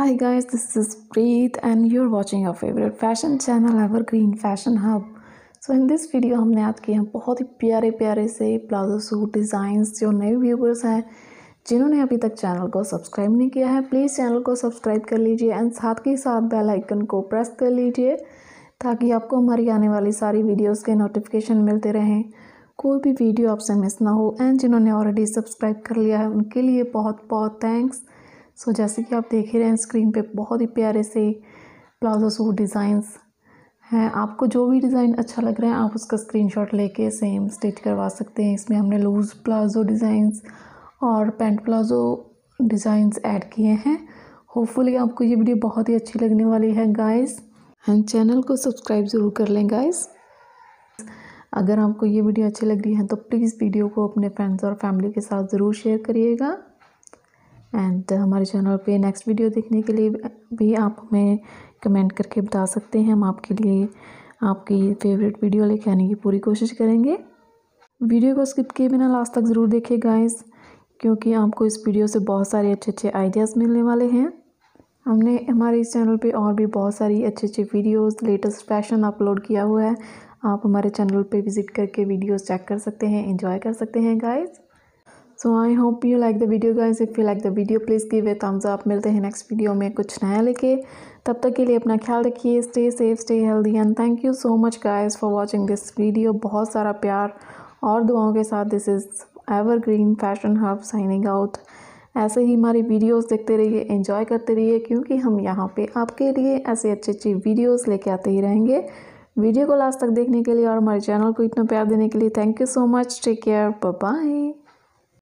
Hi guys, this is Preet and you're watching your favorite fashion channel Evergreen Fashion Hub. So in this video हमने आज किए हैं बहुत ही प्यारे प्यारे से प्लाजो सूट डिज़ाइंस जो नए व्यूवर्स हैं जिन्होंने अभी तक चैनल को सब्सक्राइब नहीं किया है प्लीज़ चैनल को सब्सक्राइब कर लीजिए एंड साथ के साथ बेल आइकन को प्रेस कर लीजिए ताकि आपको हमारी आने वाली सारी वीडियोज़ के नोटिफिकेशन मिलते रहें कोई भी वीडियो आपसे मिस ना हो एंड जिन्होंने ऑलरेडी सब्सक्राइब कर लिया है उनके लिए बहुत बहुत थैंक्स सो जैसे कि आप देख ही रहे हैं स्क्रीन पे बहुत ही प्यारे से प्लाजो सूट डिज़ाइंस हैं आपको जो भी डिज़ाइन अच्छा लग रहा है आप उसका स्क्रीनशॉट लेके सेम स्टिच करवा सकते हैं इसमें हमने लूज़ प्लाजो डिज़ाइंस और पैंट प्लाजो डिज़ाइंस ऐड किए हैं होपफुली आपको ये वीडियो बहुत ही अच्छी लगने वाली है गाइस एंड चैनल को सब्सक्राइब ज़रूर कर लें गाइस अगर आपको ये वीडियो अच्छी लग रही है तो प्लीज़ वीडियो को अपने फ्रेंड्स और फैमिली के साथ ज़रूर शेयर करिएगा एंड uh, हमारे चैनल पे नेक्स्ट वीडियो देखने के लिए भी आप हमें कमेंट करके बता सकते हैं हम आपके लिए आपकी फेवरेट वीडियो लेके आने की पूरी कोशिश करेंगे वीडियो को स्किप किए बिना लास्ट तक ज़रूर देखिए गाइस क्योंकि आपको इस वीडियो से बहुत सारे अच्छे अच्छे आइडियाज़ मिलने वाले हैं हमने हमारे इस चैनल पे और भी बहुत सारी अच्छे अच्छे वीडियोज़ लेटेस्ट फैशन अपलोड किया हुआ है आप हमारे चैनल पे विज़िट करके वीडियोस चेक कर सकते हैं एंजॉय कर सकते हैं guys so I hope you like the video guys if you like the video please give a thumbs up मिलते हैं नेक्स्ट वीडियो में कुछ नया लेके तब तक के लिए अपना ख्याल रखिए stay safe stay healthy and thank you so much guys for watching this video बहुत सारा प्यार और दुआओं के साथ this is evergreen fashion hub signing out ऐसे ही हमारी वीडियोस देखते रहिए एंजॉय करते रहिए क्योंकि हम यहाँ पे आपके लिए ऐसे अच्छे अच्छी वीडियोस लेके आते ही रहेंगे वीडियो को लास्ट तक देखने के लिए और हमारे चैनल को इतना प्यार देने के लिए thank you so much take care bye